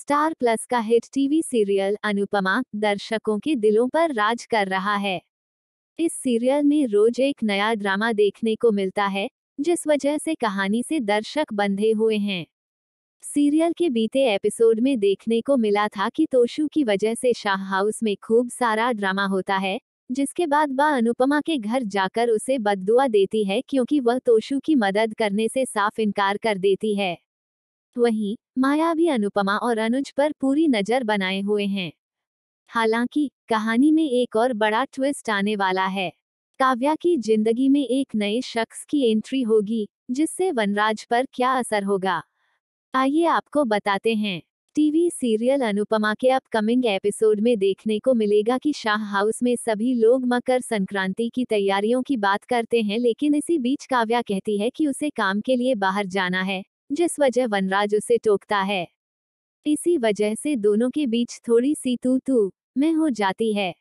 star Plus का hit TV serial Anupama दर्शकों के दिलों पर राज कर रहा है इस सीरियल में रोज एक नया ड्रामा देखने को मिलता है जिस वजह से कहानी से दर्शक बंधे हुए हैं सीरियल के बीते एपिसोड में देखने को मिला था कि तोशु की वजह से शाह हाउस में खूब सारा ड्रामा होता है जिसके बाद बा अनुपमा के घर जाकर उसे बददुआ देती है क्योंकि वह तोशु की मदद करने से साफ इनकार कर देती है वहीं माया भी अनुपमा और अनुज पर पूरी नजर बनाए हुए हैं हालांकि कहानी में एक और बड़ा ट्विस्ट आने वाला है काव्या की जिंदगी में एक नए शख्स की एंट्री होगी जिससे वनराज पर क्या असर होगा आइए आपको बताते हैं टीवी सीरियल अनुपमा के अपकमिंग एपिसोड में देखने को मिलेगा कि शाह हाउस में सभी लोग मकर संक्रांति की तैयारियों की बात करते हैं लेकिन इसी बीच काव्या कहती है कि उसे काम के लिए बाहर जाना है जिस वजह वनराज उसे टोकता है इसी वजह से दोनों के बीच थोड़ी सी तू तू में हो जाती है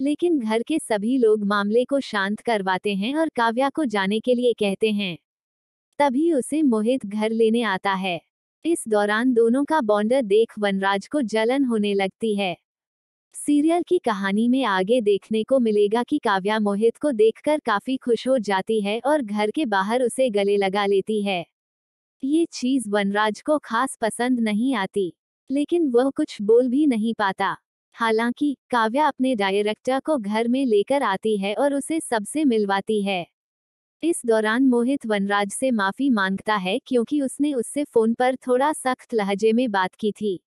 लेकिन घर के सभी लोग मामले को शांत करवाते हैं और काव्या को जाने के लिए कहते हैं तभी उसे मोहित घर लेने आता है इस दौरान दोनों का बॉन्डर देख वनराज को जलन होने लगती है सीरियल की कहानी में आगे देखने को मिलेगा कि काव्या मोहित को देखकर काफी खुश हो जाती है और घर के बाहर उसे गले लगा लेती है ये चीज वनराज को खास पसंद नहीं आती लेकिन वह कुछ बोल भी नहीं पाता हालांकि काव्या अपने डायरेक्टर को घर में लेकर आती है और उसे सबसे मिलवाती है इस दौरान मोहित वनराज से माफी मांगता है क्योंकि उसने उससे फोन पर थोड़ा सख्त लहजे में बात की थी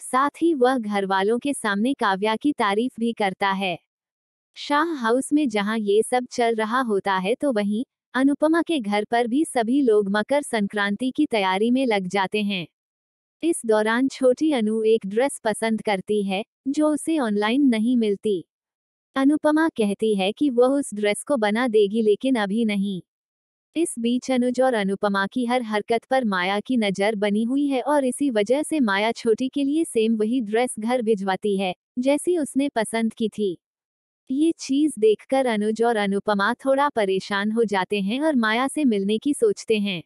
साथ ही वह घर वालों के सामने काव्या की तारीफ भी करता है शाह हाउस में जहां ये सब चल रहा होता है तो वहीं अनुपमा के घर पर भी सभी लोग मकर संक्रांति की तैयारी में लग जाते हैं इस दौरान छोटी अनु एक ड्रेस पसंद करती है जो उसे ऑनलाइन नहीं मिलती अनुपमा कहती है कि वह उस ड्रेस को बना देगी लेकिन अभी नहीं इस बीच अनुज और अनुपमा की हर हरकत पर माया की नजर बनी हुई है और इसी वजह से माया छोटी के लिए सेम वही ड्रेस घर भिजवाती है जैसी उसने पसंद की थी ये चीज देखकर अनुज और अनुपमा थोड़ा परेशान हो जाते हैं और माया से मिलने की सोचते हैं